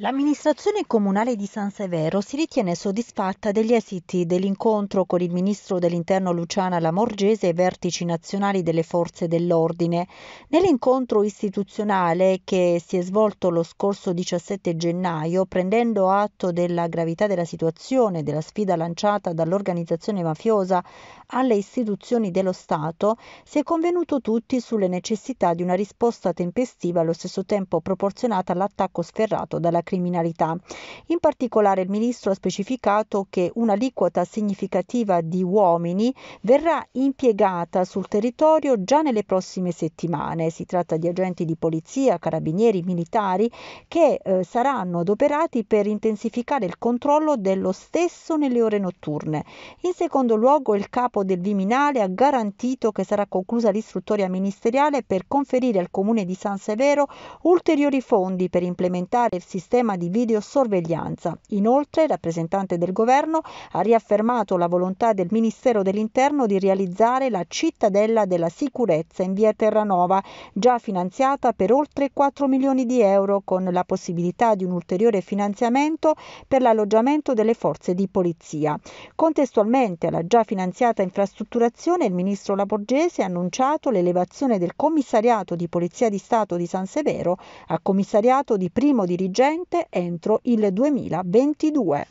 L'amministrazione comunale di San Severo si ritiene soddisfatta degli esiti dell'incontro con il ministro dell'interno Luciana Lamorgese e vertici nazionali delle forze dell'ordine. Nell'incontro istituzionale che si è svolto lo scorso 17 gennaio, prendendo atto della gravità della situazione e della sfida lanciata dall'organizzazione mafiosa alle istituzioni dello Stato, si è convenuto tutti sulle necessità di una risposta tempestiva e allo stesso tempo proporzionata all'attacco sferrato dalla criminalità. In particolare il ministro ha specificato che un'aliquota significativa di uomini verrà impiegata sul territorio già nelle prossime settimane. Si tratta di agenti di polizia, carabinieri, militari che eh, saranno adoperati per intensificare il controllo dello stesso nelle ore notturne. In secondo luogo il capo del Viminale ha garantito che sarà conclusa l'istruttoria ministeriale per conferire al comune di San Severo ulteriori fondi per implementare il sistema sistema di videosorveglianza. Inoltre, il rappresentante del governo ha riaffermato la volontà del Ministero dell'Interno di realizzare la cittadella della sicurezza in via Terranova, già finanziata per oltre 4 milioni di euro, con la possibilità di un ulteriore finanziamento per l'alloggiamento delle forze di polizia. Contestualmente alla già finanziata infrastrutturazione, il ministro Laborgese ha annunciato l'elevazione del commissariato di Polizia di Stato di San Severo a commissariato di primo dirigente entro il 2022.